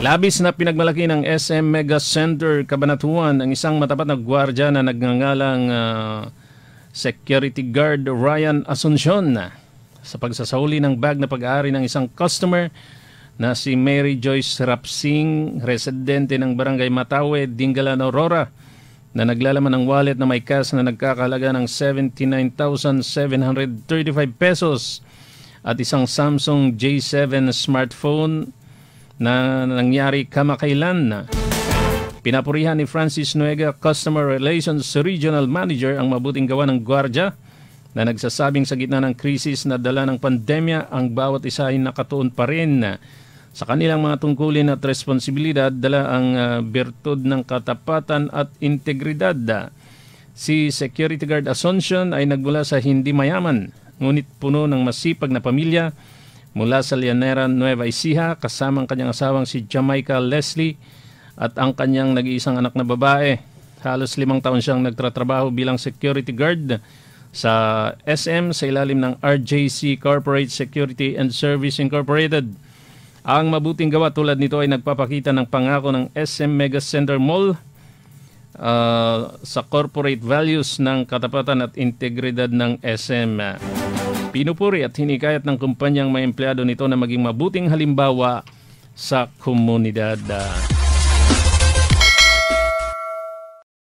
Labis na pinagmalaki ng SM Mega Center Kabanatuan ang isang matapat na gwardya na nagngangalang uh, Security Guard Ryan Asuncion sa pagsasauli ng bag na pag-aari ng isang customer na si Mary Joyce Rapsing, residente ng Barangay Matawe, Dingalan, Aurora, na naglalaman ng wallet na may cash na nagkakahalaga ng 79,735 pesos at isang Samsung J7 smartphone na nangyari kamakailan. Pinapurihan ni Francis Nuega, Customer Relations Regional Manager, ang mabuting gawa ng gwardya na nagsasabing sa gitna ng krisis na dala ng pandemya, ang bawat isa ay nakatuon pa rin. Sa kanilang mga tungkulin at responsibilidad, dala ang uh, ah, bertud ng katapatan at integridad. Si Security Guard Asuncion ay nagmula sa hindi mayaman, ngunit puno ng masipag na pamilya mula sa Llanera Nueva Ecija kasama ang kanyang asawang si Jamaica Leslie at ang kanyang nag-iisang anak na babae. Halos limang taon siyang nagtratrabaho bilang security guard sa SM sa ilalim ng RJC Corporate Security and Service Incorporated. Ang mabuting gawa tulad nito ay nagpapakita ng pangako ng SM Mega Center Mall uh, sa corporate values ng katapatan at integridad ng SM. Pinupuri at hinikayat ng kumpanyang may empleyado nito na maging mabuting halimbawa sa komunidad. Uh,